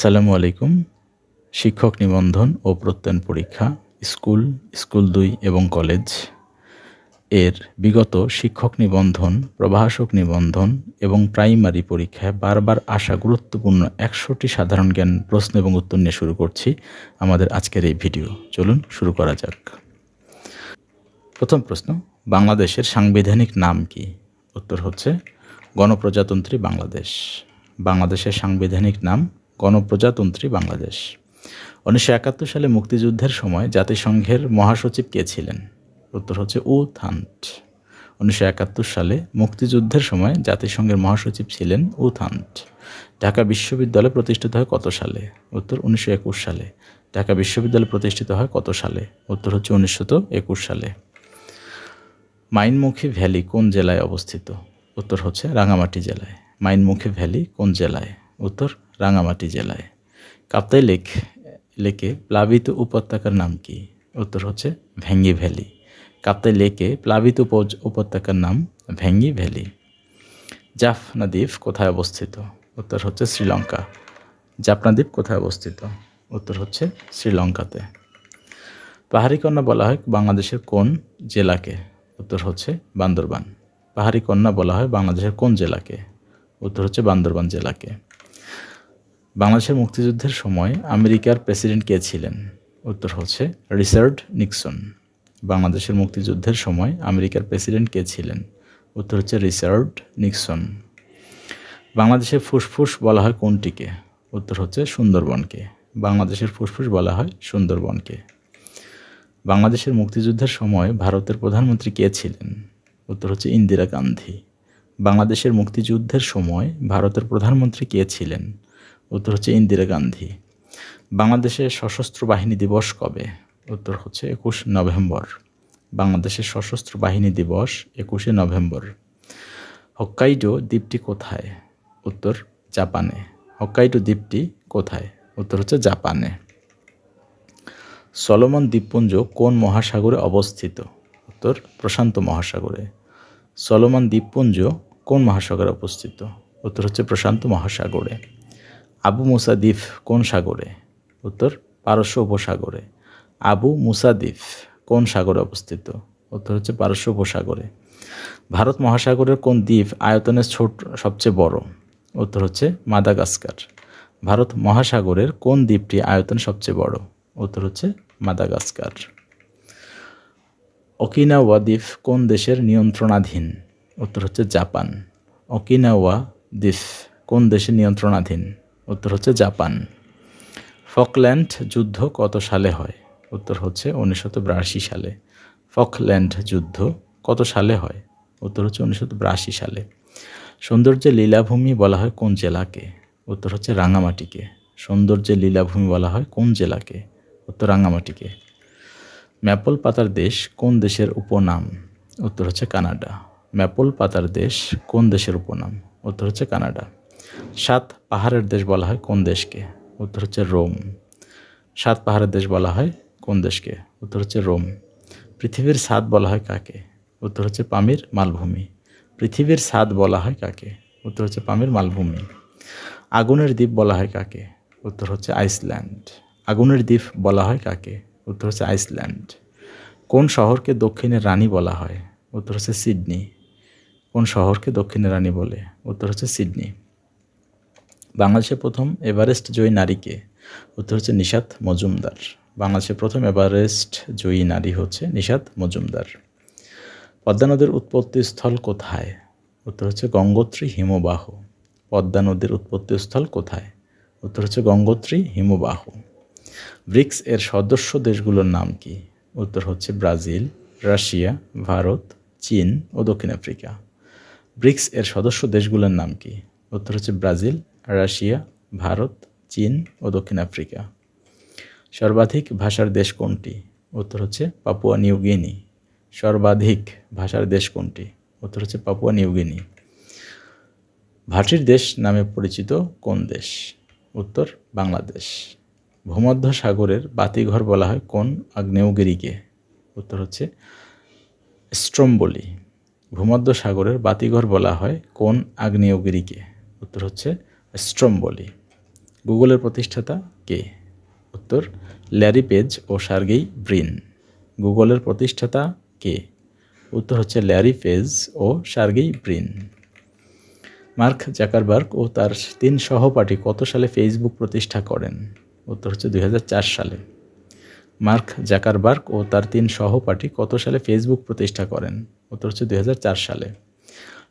আসসালামু আলাইকুম শিক্ষক নিবন্ধন ও প্রত্যয়ন পরীক্ষা স্কুল স্কুল দুই এবং কলেজ এর বিগত শিক্ষক নিবন্ধন প্রভাষক নিবন্ধন এবং প্রাইমারি পরীক্ষায় বারবার আসা গুরুত্বপূর্ণ একশোটি সাধারণ জ্ঞান প্রশ্ন এবং উত্তর নিয়ে শুরু করছি আমাদের আজকের এই ভিডিও চলুন শুরু করা যাক প্রথম প্রশ্ন বাংলাদেশের সাংবিধানিক নাম কি উত্তর হচ্ছে গণপ্রজাতন্ত্রী বাংলাদেশ বাংলাদেশের সাংবিধানিক নাম গণপ্রজাতন্ত্রী বাংলাদেশ উনিশশো একাত্তর সালে মুক্তিযুদ্ধের সময় জাতিসংঘের মহাসচিব কে ছিলেন উত্তর হচ্ছে উ থান্ট উনিশশো একাত্তর সালে মুক্তিযুদ্ধের সময় জাতিসংঘের মহাসচিব ছিলেন উ থান্ট ঢাকা বিশ্ববিদ্যালয় প্রতিষ্ঠিত হয় কত সালে উত্তর উনিশশো একুশ সালে ঢাকা বিশ্ববিদ্যালয় প্রতিষ্ঠিত হয় কত সালে উত্তর হচ্ছে উনিশশো একুশ সালে মাইনমুখী ভ্যালি কোন জেলায় অবস্থিত উত্তর হচ্ছে রাঙামাটি জেলায় মাইনমুখী ভ্যালি কোন জেলায় উত্তর রাঙামাটি জেলায় কাপ্তাই লেক লেকে প্লাবিত উপত্যকার নাম কি উত্তর হচ্ছে ভেঙ্গি ভ্যালি কাপ্তাই লেকে প্লাবিত উপত্যকার নাম ভেঙ্গি ভ্যালি জাফ দ্বীপ কোথায় অবস্থিত উত্তর হচ্ছে শ্রীলঙ্কা জাফনা দ্বীপ কোথায় অবস্থিত উত্তর হচ্ছে শ্রীলঙ্কাতে পাহাড়ি কন্যা বলা হয় বাংলাদেশের কোন জেলাকে উত্তর হচ্ছে বান্দরবান পাহাড়ি কন্যা বলা হয় বাংলাদেশের কোন জেলাকে উত্তর হচ্ছে বান্দরবান জেলাকে বাংলাদেশের মুক্তিযুদ্ধের সময় আমেরিকার প্রেসিডেন্ট কে ছিলেন উত্তর হচ্ছে রিচার্ড নিক্সন বাংলাদেশের মুক্তিযুদ্ধের সময় আমেরিকার প্রেসিডেন্ট কে ছিলেন উত্তর হচ্ছে রিচার্ড নিক্সন বাংলাদেশে ফুসফুস বলা হয় কোনটিকে উত্তর হচ্ছে সুন্দরবনকে বাংলাদেশের ফুসফুস বলা হয় সুন্দরবনকে বাংলাদেশের মুক্তিযুদ্ধের সময় ভারতের প্রধানমন্ত্রী কে ছিলেন উত্তর হচ্ছে ইন্দিরা গান্ধী বাংলাদেশের মুক্তিযুদ্ধের সময় ভারতের প্রধানমন্ত্রী কে ছিলেন উত্তর হচ্ছে ইন্দিরা গান্ধী বাংলাদেশের সশস্ত্র বাহিনী দিবস কবে উত্তর হচ্ছে একুশ নভেম্বর বাংলাদেশের সশস্ত্র বাহিনী দিবস একুশে নভেম্বর হক্কাইডো দ্বীপটি কোথায় উত্তর জাপানে হক্কাইডো দ্বীপটি কোথায় উত্তর হচ্ছে জাপানে সলোমন দ্বীপপুঞ্জ কোন মহাসাগরে অবস্থিত উত্তর প্রশান্ত মহাসাগরে সলোমন দ্বীপপুঞ্জ কোন মহাসাগরে অবস্থিত উত্তর হচ্ছে প্রশান্ত মহাসাগরে আবু মুসাদিফ কোন সাগরে উত্তর পারস্য উপসাগরে আবু মুসাদিফ কোন সাগরে অবস্থিত উত্তর হচ্ছে পারস্য উপসাগরে ভারত মহাসাগরের কোন দ্বীপ আয়তনের ছোট সবচেয়ে বড় উত্তর হচ্ছে মাদাগাস্কার ভারত মহাসাগরের কোন দ্বীপটি আয়তন সবচেয়ে বড় উত্তর হচ্ছে মাদাগাস্কার ওকিনাওয়া দ্বীপ কোন দেশের নিয়ন্ত্রণাধীন উত্তর হচ্ছে জাপান ওকিনাওয়া দ্বীপ কোন দেশের নিয়ন্ত্রণাধীন উত্তর হচ্ছে জাপান ফকল্যান্ড যুদ্ধ কত সালে হয় উত্তর হচ্ছে উনিশশো সালে ফকল্যান্ড যুদ্ধ কত সালে হয় উত্তর হচ্ছে উনিশশো সালে সৌন্দর্যের লীলাভূমি বলা হয় কোন জেলাকে উত্তর হচ্ছে রাঙামাটিকে সৌন্দর্যের লীলাভূমি বলা হয় কোন জেলাকে উত্তর রাঙামাটিকে ম্যাপল পাতার দেশ কোন দেশের উপনাম উত্তর হচ্ছে কানাডা ম্যাপল পাতার দেশ কোন দেশের উপনাম উত্তর হচ্ছে কানাডা সাত পাহাড়ের দেশ বলা হয় কোন দেশকে উত্তর হচ্ছে রোম সাত পাহাড়ের দেশ বলা হয় কোন দেশকে উত্তর হচ্ছে রোম পৃথিবীর সাত বলা হয় কাকে উত্তর হচ্ছে পামির মালভূমি পৃথিবীর সাত বলা হয় কাকে উত্তর হচ্ছে পামির মালভূমি আগুনের দ্বীপ বলা হয় কাকে উত্তর হচ্ছে আইসল্যান্ড আগুনের দ্বীপ বলা হয় কাকে উত্তর হচ্ছে আইসল্যান্ড কোন শহরকে দক্ষিণের রানী বলা হয় উত্তর হচ্ছে সিডনি কোন শহরকে দক্ষিণের রানী বলে উত্তর হচ্ছে সিডনি বাংলাদেশে প্রথম এভারেস্ট জয়ী নারীকে উত্তর হচ্ছে নিশাত মজুমদার বাংলাদেশের প্রথম এভারেস্ট জয়ী নারী হচ্ছে নিশাত মজুমদার পদ্মা নদীর উৎপত্তি স্থল কোথায় উত্তর হচ্ছে গঙ্গোত্রী হিমবাহ পদ্মা নদীর উৎপত্তি স্থল কোথায় উত্তর হচ্ছে গঙ্গোত্রী হিমবাহ ব্রিক্স এর সদস্য দেশগুলোর নাম কি উত্তর হচ্ছে ব্রাজিল রাশিয়া ভারত চীন ও দক্ষিণ আফ্রিকা ব্রিক্স এর সদস্য দেশগুলোর নাম কি উত্তর হচ্ছে ব্রাজিল রাশিয়া ভারত চীন ও দক্ষিণ আফ্রিকা সর্বাধিক ভাষার দেশ কোনটি উত্তর হচ্ছে পাপুয়া নিউগিনি সর্বাধিক ভাষার দেশ কোনটি উত্তর হচ্ছে পাপুয়া নিউগিনি ভাটির দেশ নামে পরিচিত কোন দেশ উত্তর বাংলাদেশ ভূমধ্য সাগরের বাতিঘর বলা হয় কোন আগ্নেয়গিরিকে উত্তর হচ্ছে স্ট্রম্বলি ভূমধ্য সাগরের বাতিঘর বলা হয় কোন আগ্নেয়গিরিকে উত্তর হচ্ছে স্ট্রম্বলি গুগলের প্রতিষ্ঠাতা কে উত্তর ল্যারি পেজ ও সার্গেই ব্রিন গুগলের প্রতিষ্ঠাতা কে উত্তর হচ্ছে ল্যারি পেজ ও সার্গেই ব্রিন মার্ক জাকারবার্গ ও তার তিন সহপাঠী কত সালে ফেসবুক প্রতিষ্ঠা করেন উত্তর হচ্ছে দুই সালে মার্ক জাকারবার্গ ও তার তিন সহপাঠী কত সালে ফেসবুক প্রতিষ্ঠা করেন উত্তর হচ্ছে দুই সালে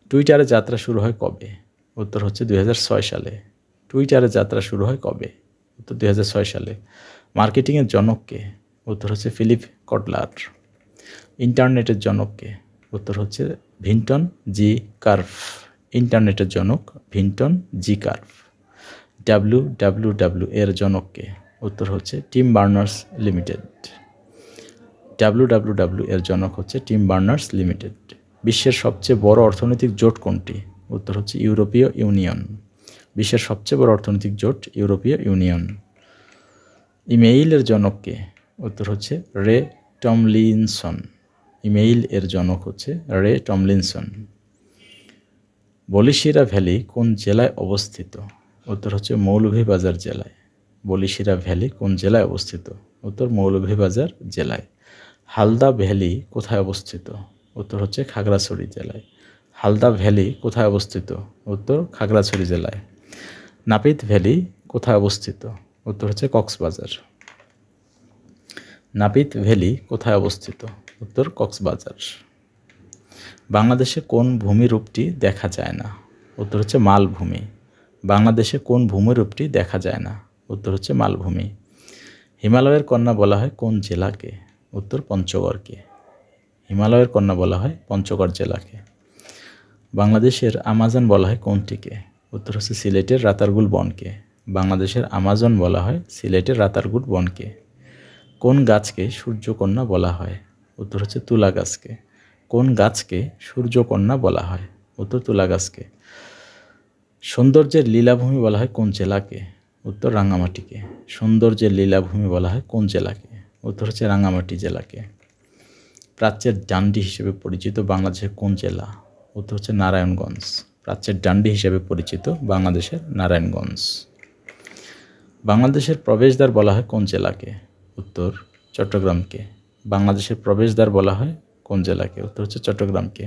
টুইটারে যাত্রা শুরু হয় কবে উত্তর হচ্ছে দুই সালে টুইটারের যাত্রা শুরু হয় কবে উত্তর দুই সালে মার্কেটিংয়ের জনককে উত্তর হচ্ছে ফিলিপ কটলার ইন্টারনেটের জনককে উত্তর হচ্ছে ভিন্টন জি কার্ভ ইন্টারনেটের জনক ভিন্টন জি কার্ভ ডাব্লিউ ডাব্লিউ ডাব্লিউ এর জনককে উত্তর হচ্ছে Tim Berners limited W W W এর জনক হচ্ছে টিম বার্নার্স লিমিটেড বিশ্বের সবচেয়ে বড় অর্থনৈতিক জোট কোনটি উত্তর হচ্ছে ইউরোপীয় ইউনিয়ন বিশ্বের সবচেয়ে বড় অর্থনৈতিক জোট ইউরোপীয় ইউনিয়ন ইমেইলের জনককে উত্তর হচ্ছে রে টমলিনসন ইমেইল এর জনক হচ্ছে রে টমলিনসন বলিশিরা ভ্যালি কোন জেলায় অবস্থিত উত্তর হচ্ছে মৌলভীবাজার জেলায় বলিশিরা ভ্যালি কোন জেলায় অবস্থিত উত্তর মৌলভীবাজার জেলায় হালদা ভ্যালি কোথায় অবস্থিত উত্তর হচ্ছে খাগড়াছড়ি জেলায় হালদা ভ্যালি কোথায় অবস্থিত উত্তর খাগড়াছড়ি জেলায় নাপিত ভ্যালি কোথায় অবস্থিত উত্তর হচ্ছে কক্সবাজার নাপিত ভ্যালি কোথায় অবস্থিত উত্তর কক্সবাজার বাংলাদেশে কোন ভূমিরূপটি দেখা যায় না উত্তর হচ্ছে মালভূমি বাংলাদেশে কোন ভূমিরূপটি দেখা যায় না উত্তর হচ্ছে মালভূমি হিমালয়ের কন্যা বলা হয় কোন জেলাকে উত্তর পঞ্চগড়কে হিমালয়ের কন্যা বলা হয় পঞ্চগড় জেলাকে বাংলাদেশের আমাজন বলা হয় কোনটিকে উত্তর হচ্ছে সিলেটের রাতারগুল বনকে বাংলাদেশের আমাজন বলা হয় সিলেটের রাতারগুল বনকে কোন গাছকে সূর্যকন্যা বলা হয় উত্তর হচ্ছে তুলা গাছকে কোন গাছকে সূর্যকন্যা বলা হয় উত্তর তুলা গাছকে সৌন্দর্যের লীলাভূমি বলা হয় কোন জেলাকে উত্তর রাঙামাটিকে সৌন্দর্যের লীলাভূমি বলা হয় কোন জেলাকে উত্তর হচ্ছে রাঙামাটি জেলাকে প্রাচ্যের ডান্ডি হিসেবে পরিচিত বাংলাদেশের কোন জেলা উত্তর হচ্ছে নারায়ণগঞ্জ প্রাচ্যের ডান্ডি হিসেবে পরিচিত বাংলাদেশের নারায়ণগঞ্জ বাংলাদেশের প্রবেশদ্বার বলা হয় কোন জেলাকে উত্তর চট্টগ্রামকে বাংলাদেশের প্রবেশদ্বার বলা হয় কোন জেলাকে উত্তর হচ্ছে চট্টগ্রামকে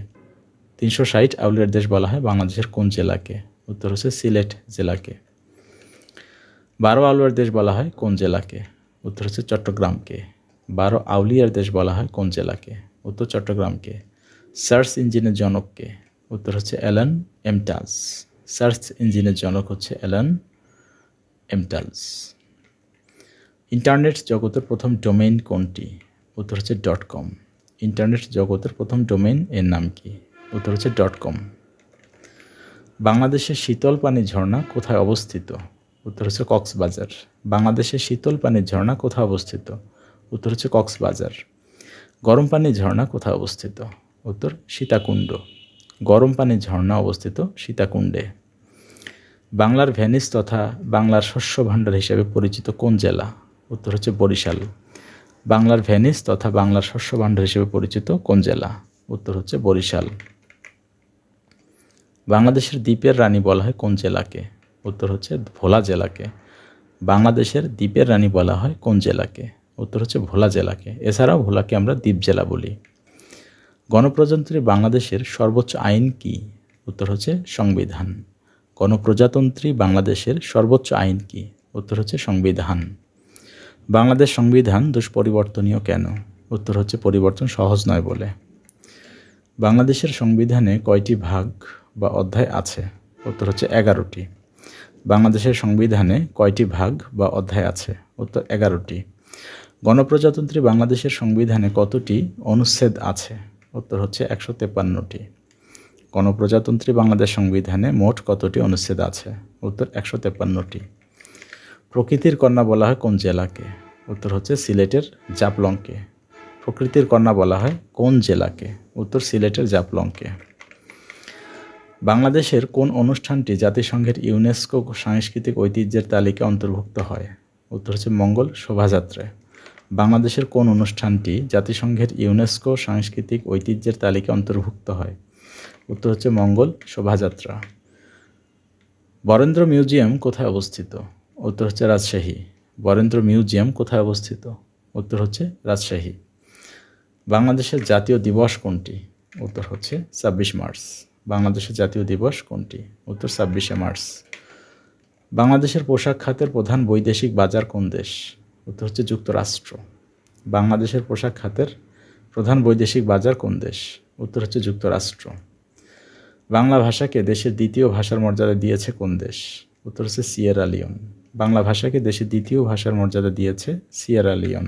তিনশো ষাট আউলিয়ার দেশ বলা হয় বাংলাদেশের কোন জেলাকে উত্তর হচ্ছে সিলেট জেলাকে বারো আউলিয়ার দেশ বলা হয় কোন জেলাকে উত্তর হচ্ছে চট্টগ্রামকে বারো আউলিয়ার দেশ বলা হয় কোন জেলাকে উত্তর চট্টগ্রামকে সার্চ ইঞ্জিনের জনককে উত্তর হচ্ছে অ্যালান এমটালস সার্চ ইঞ্জিনের জনক হচ্ছে অ্যালান এমটালস ইন্টারনেট জগতের প্রথম ডোমেইন কোনটি উত্তর হচ্ছে ডট কম ইন্টারনেট জগতের প্রথম ডোমেইন এর নাম কি উত্তর হচ্ছে ডট কম বাংলাদেশের শীতল পানি ঝর্ণা কোথায় অবস্থিত উত্তর হচ্ছে কক্সবাজার বাংলাদেশের শীতল পানির ঝর্ণা কোথায় অবস্থিত উত্তর হচ্ছে কক্সবাজার গরম পানির ঝর্ণা কোথায় অবস্থিত উত্তর সীতাকুণ্ড গরম পানির ঝর্ণা অবস্থিত সীতাকুণ্ডে বাংলার ভেনিস তথা বাংলার শস্য ভাণ্ডার হিসেবে পরিচিত কোন জেলা উত্তর হচ্ছে বরিশাল বাংলার ভেনিস তথা বাংলার শস্য ভাণ্ডার হিসেবে পরিচিত কোন জেলা উত্তর হচ্ছে বরিশাল বাংলাদেশের দ্বীপের রানী বলা হয় কোন জেলাকে উত্তর হচ্ছে ভোলা জেলাকে বাংলাদেশের দ্বীপের রানী বলা হয় কোন জেলাকে উত্তর হচ্ছে ভোলা জেলাকে এছাড়াও ভোলাকে আমরা দ্বীপ জেলা বলি গণপ্রজাতন্ত্রী বাংলাদেশের সর্বোচ্চ আইন কি উত্তর হচ্ছে সংবিধান গণপ্রজাতন্ত্রী বাংলাদেশের সর্বোচ্চ আইন কি উত্তর হচ্ছে সংবিধান বাংলাদেশ সংবিধান দোষ পরিবর্তনীয় কেন উত্তর হচ্ছে পরিবর্তন সহজ নয় বলে বাংলাদেশের সংবিধানে কয়টি ভাগ বা অধ্যায় আছে উত্তর হচ্ছে এগারোটি বাংলাদেশের সংবিধানে কয়টি ভাগ বা অধ্যায় আছে উত্তর এগারোটি গণপ্রজাতন্ত্রী বাংলাদেশের সংবিধানে কতটি অনুচ্ছেদ আছে উত্তর হচ্ছে একশো তেপ্পান্নটি গণপ্রজাতন্ত্রী বাংলাদেশ সংবিধানে মোট কতটি অনুচ্ছেদ আছে উত্তর একশো তেপ্পান্নটি প্রকৃতির কন্যা বলা হয় কোন জেলাকে উত্তর হচ্ছে সিলেটের জাপলংকে প্রকৃতির কন্যা বলা হয় কোন জেলাকে উত্তর সিলেটের জাপলংকে বাংলাদেশের কোন অনুষ্ঠানটি জাতিসংঘের ইউনেস্কো সাংস্কৃতিক ঐতিহ্যের তালিকা অন্তর্ভুক্ত হয় উত্তর হচ্ছে মঙ্গল শোভাযাত্রায় বাংলাদেশের কোন অনুষ্ঠানটি জাতিসংঘের ইউনেস্কো সাংস্কৃতিক ঐতিহ্যের তালিকা অন্তর্ভুক্ত হয় উত্তর হচ্ছে মঙ্গল শোভাযাত্রা বরেন্দ্র মিউজিয়াম কোথায় অবস্থিত উত্তর হচ্ছে রাজশাহী বরেন্দ্র মিউজিয়াম কোথায় অবস্থিত উত্তর হচ্ছে রাজশাহী বাংলাদেশের জাতীয় দিবস কোনটি উত্তর হচ্ছে ছাব্বিশ মার্চ বাংলাদেশের জাতীয় দিবস কোনটি উত্তর ছাব্বিশে মার্চ বাংলাদেশের পোশাক খাতের প্রধান বৈদেশিক বাজার কোন দেশ উত্তর হচ্ছে যুক্তরাষ্ট্র বাংলাদেশের পোশাক খাতের প্রধান বৈদেশিক বাজার কোন দেশ উত্তর হচ্ছে যুক্তরাষ্ট্র বাংলা ভাষাকে দেশের দ্বিতীয় ভাষার মর্যাদা দিয়েছে কোন দেশ উত্তর হচ্ছে সিয়েরা লিওন বাংলা ভাষাকে দেশের দ্বিতীয় ভাষার মর্যাদা দিয়েছে সিয়েরা লিওন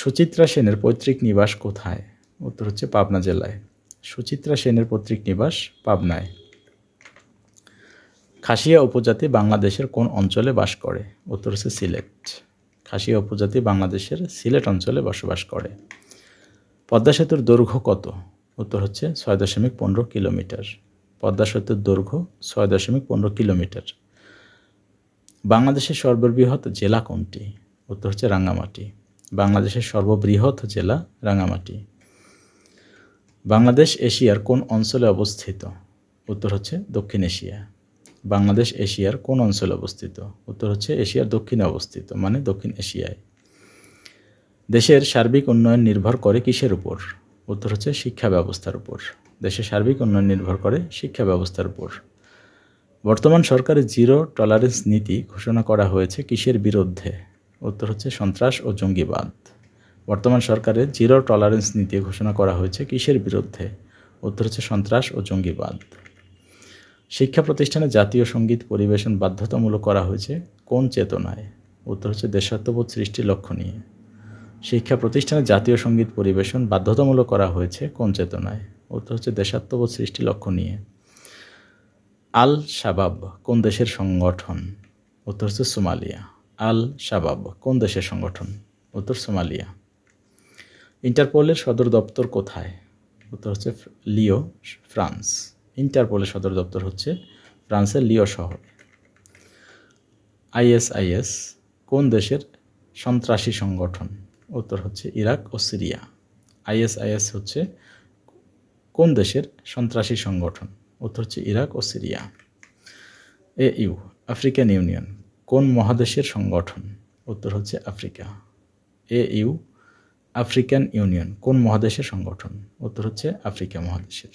সুচিত্রা সেনের পৈতৃক নিবাস কোথায় উত্তর হচ্ছে পাবনা জেলায় সুচিত্রা সেনের পৈতৃক নিবাস পাবনায় খাসিয়া উপজাতি বাংলাদেশের কোন অঞ্চলে বাস করে উত্তর হচ্ছে সিলেট খাসিয়া উপজাতি বাংলাদেশের সিলেট অঞ্চলে বসবাস করে পদ্মা সেতুর দৈর্ঘ্য কত উত্তর হচ্ছে ছয় দশমিক পনেরো কিলোমিটার পদ্মা সেতুর দৈর্ঘ্য ছয় দশমিক পনেরো কিলোমিটার বাংলাদেশের সর্ববৃহৎ জেলা কোনটি উত্তর হচ্ছে রাঙ্গামাটি বাংলাদেশের সর্ববৃহৎ জেলা রাঙ্গামাটি বাংলাদেশ এশিয়ার কোন অঞ্চলে অবস্থিত উত্তর হচ্ছে দক্ষিণ এশিয়া বাংলাদেশ এশিয়ার কোন অঞ্চলে অবস্থিত উত্তর হচ্ছে এশিয়ার দক্ষিণে অবস্থিত মানে দক্ষিণ এশিয়ায় দেশের সার্বিক উন্নয়ন নির্ভর করে কিসের উপর উত্তর হচ্ছে শিক্ষা ব্যবস্থার উপর দেশের সার্বিক উন্নয়ন নির্ভর করে শিক্ষা ব্যবস্থার উপর বর্তমান সরকারের জিরো টলারেন্স নীতি ঘোষণা করা হয়েছে কিসের বিরুদ্ধে উত্তর হচ্ছে সন্ত্রাস ও জঙ্গিবাদ বর্তমান সরকারের জিরো টলারেন্স নীতি ঘোষণা করা হয়েছে কিসের বিরুদ্ধে উত্তর হচ্ছে সন্ত্রাস ও জঙ্গিবাদ শিক্ষা প্রতিষ্ঠানে জাতীয় সঙ্গীত পরিবেশন বাধ্যতামূলক করা হয়েছে কোন চেতনায় উত্তর হচ্ছে দেশাত্মবোধ সৃষ্টির লক্ষ্য নিয়ে শিক্ষা প্রতিষ্ঠানে জাতীয় সঙ্গীত পরিবেশন বাধ্যতামূলক করা হয়েছে কোন চেতনায় উত্তর হচ্ছে দেশাত্মবোধ সৃষ্টি লক্ষ্য নিয়ে আল শাবাব কোন দেশের সংগঠন উত্তর হচ্ছে সোমালিয়া আল শাবাব কোন দেশের সংগঠন উত্তর সোমালিয়া ইন্টারপোলের সদর দপ্তর কোথায় উত্তর হচ্ছে লিও ফ্রান্স ইন্টারপোলের সদর দপ্তর হচ্ছে ফ্রান্সের লিও শহর আইএসআইএস কোন দেশের সন্ত্রাসী সংগঠন উত্তর হচ্ছে ইরাক ও সিরিয়া আইএসআইএস হচ্ছে কোন দেশের সন্ত্রাসী সংগঠন উত্তর হচ্ছে ইরাক ও Syria A U African Union কোন মহাদেশের সংগঠন উত্তর হচ্ছে Africa A U African Union কোন মহাদেশের সংগঠন উত্তর হচ্ছে আফ্রিকা মহাদেশের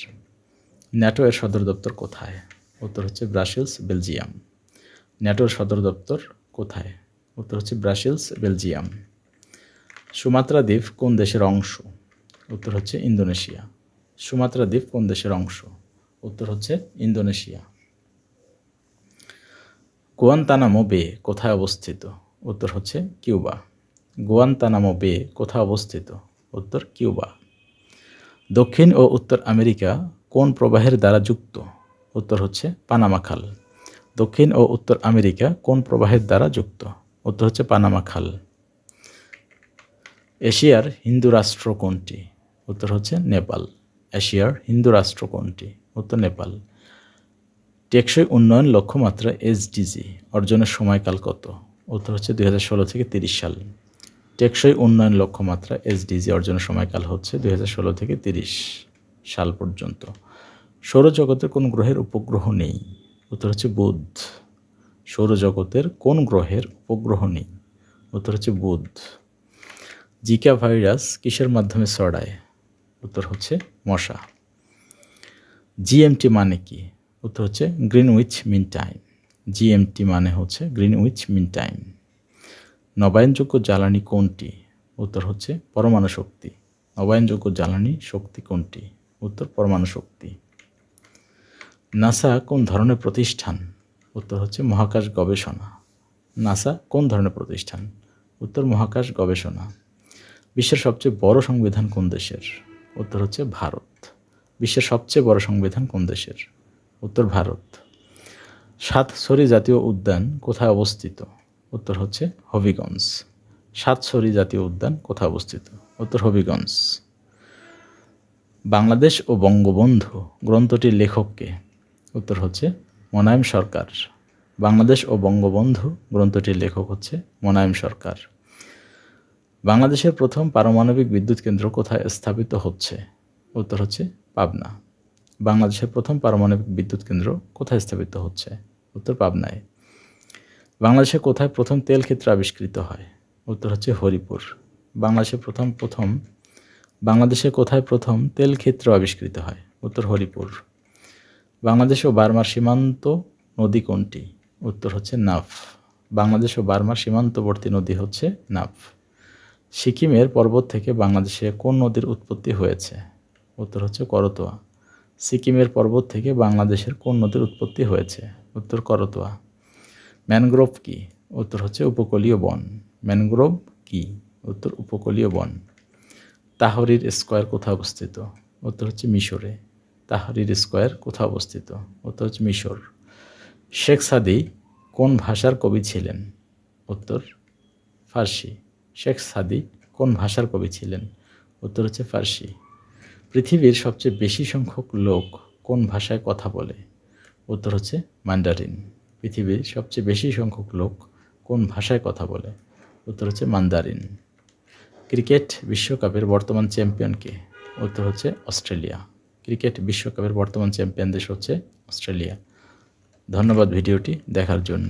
ন্যাটো এর সদর দপ্তর কোথায় উত্তর হচ্ছে ব্রাসেলস বেলজিয়াম ন্যাটোর সদর দপ্তর কোথায় উত্তর হচ্ছে ব্রাসেলস বেলজিয়াম সুমাত্রা দ্বীপ কোন দেশের অংশ উত্তর হচ্ছে ইন্দোনেশিয়া সুমাত্রা দ্বীপ কোন দেশের অংশ উত্তর হচ্ছে ইন্দোনেশিয়া গুয়ান্তানামো বে কোথায় অবস্থিত উত্তর হচ্ছে কিউবা গুয়ান্তানামো বে কোথায় অবস্থিত উত্তর কিউবা দক্ষিণ ও উত্তর আমেরিকা কোন প্রবাহের দ্বারা যুক্ত উত্তর হচ্ছে পানামা খাল দক্ষিণ ও উত্তর আমেরিকা কোন প্রবাহের দ্বারা যুক্ত উত্তর হচ্ছে পানামা খাল এশিয়ার হিন্দু রাষ্ট্র কোনটি উত্তর হচ্ছে নেপাল এশিয়ার হিন্দু রাষ্ট্র কোনটি উত্তর নেপাল টেকসই উন্নয়ন লক্ষ্যমাত্রা এসডিজি অর্জনের সময়কাল কত উত্তর হচ্ছে দুই থেকে তিরিশ সাল টেকসই উন্নয়ন লক্ষ্যমাত্রা এসডিজি অর্জনের সময়কাল হচ্ছে দুই থেকে তিরিশ সাল পর্যন্ত সৌরজগতের কোন গ্রহের উপগ্রহ নেই উত্তর হচ্ছে বুধ সৌরজগতের কোন গ্রহের উপগ্রহ নেই উত্তর হচ্ছে বুধ জিকা ভাইরাস কিসের মাধ্যমে ছড়ায় উত্তর হচ্ছে মশা জিএমটি মানে কি উত্তর হচ্ছে Greenwich mean time GMT মানে হচ্ছে গ্রিন উইচ মিন টাইম নবায়নযোগ্য জ্বালানি কোনটি উত্তর হচ্ছে পরমাণু শক্তি নবায়নযোগ্য জ্বালানি শক্তি কোনটি উত্তর পরমাণু শক্তি নাসা কোন ধরনের প্রতিষ্ঠান উত্তর হচ্ছে মহাকাশ গবেষণা নাসা কোন ধরনের প্রতিষ্ঠান উত্তর মহাকাশ গবেষণা বিশ্বের সবচেয়ে বড় সংবিধান কোন দেশের উত্তর হচ্ছে ভারত বিশ্বের সবচেয়ে বড় সংবিধান কোন দেশের উত্তর ভারত সাতসরি জাতীয় উদ্যান কোথায় অবস্থিত উত্তর হচ্ছে হবিগঞ্জ সাতসরি জাতীয় উদ্যান কোথায় অবস্থিত উত্তর হবিগঞ্জ বাংলাদেশ ও বঙ্গবন্ধু গ্রন্থটির লেখককে উত্তর হচ্ছে মোনায়েম সরকার বাংলাদেশ ও বঙ্গবন্ধু গ্রন্থটির লেখক হচ্ছে মনায়ম সরকার বাংলাদেশের প্রথম পারমাণবিক বিদ্যুৎ কেন্দ্র কোথায় স্থাপিত হচ্ছে উত্তর হচ্ছে পাবনা বাংলাদেশের প্রথম পারমাণবিক বিদ্যুৎ কেন্দ্র কোথায় স্থাপিত হচ্ছে উত্তর পাবনায় বাংলাদেশে কোথায় প্রথম তেল ক্ষেত্র আবিষ্কৃত হয় উত্তর হচ্ছে হরিপুর বাংলাদেশে প্রথম প্রথম বাংলাদেশে কোথায় প্রথম তেল ক্ষেত্র আবিষ্কৃত হয় উত্তর হরিপুর বাংলাদেশ ও বার্মার সীমান্ত নদী কোনটি উত্তর হচ্ছে নাফ বাংলাদেশ ও বার্মার সীমান্তবর্তী নদী হচ্ছে নাফ সিকিমের পর্বত থেকে বাংলাদেশে কোন নদীর উৎপত্তি হয়েছে উত্তর হচ্ছে করতোয়া সিকিমের পর্বত থেকে বাংলাদেশের কোন নদীর উৎপত্তি হয়েছে উত্তর করতোয়া ম্যানগ্রোভ কি উত্তর হচ্ছে উপকূলীয় বন ম্যানগ্রোভ কি উত্তর উপকূলীয় বন তাহরির স্কোয়ার কোথায় অবস্থিত উত্তর হচ্ছে মিশরে তাহরির স্কোয়ার কোথায় অবস্থিত উত্তর হচ্ছে মিশর শেখ সাদি কোন ভাষার কবি ছিলেন উত্তর ফার্সি শেখ সাদি কোন ভাষার কবি ছিলেন উত্তর হচ্ছে ফার্সি পৃথিবীর সবচেয়ে বেশি সংখ্যক লোক কোন ভাষায় কথা বলে উত্তর হচ্ছে ম্যান্ডারিন পৃথিবীর সবচেয়ে বেশি সংখ্যক লোক কোন ভাষায় কথা বলে উত্তর হচ্ছে মান্দারিন ক্রিকেট বিশ্বকাপের বর্তমান চ্যাম্পিয়নকে উত্তর হচ্ছে অস্ট্রেলিয়া ক্রিকেট বিশ্বকাপের বর্তমান চ্যাম্পিয়ন দেশ হচ্ছে অস্ট্রেলিয়া ধন্যবাদ ভিডিওটি দেখার জন্য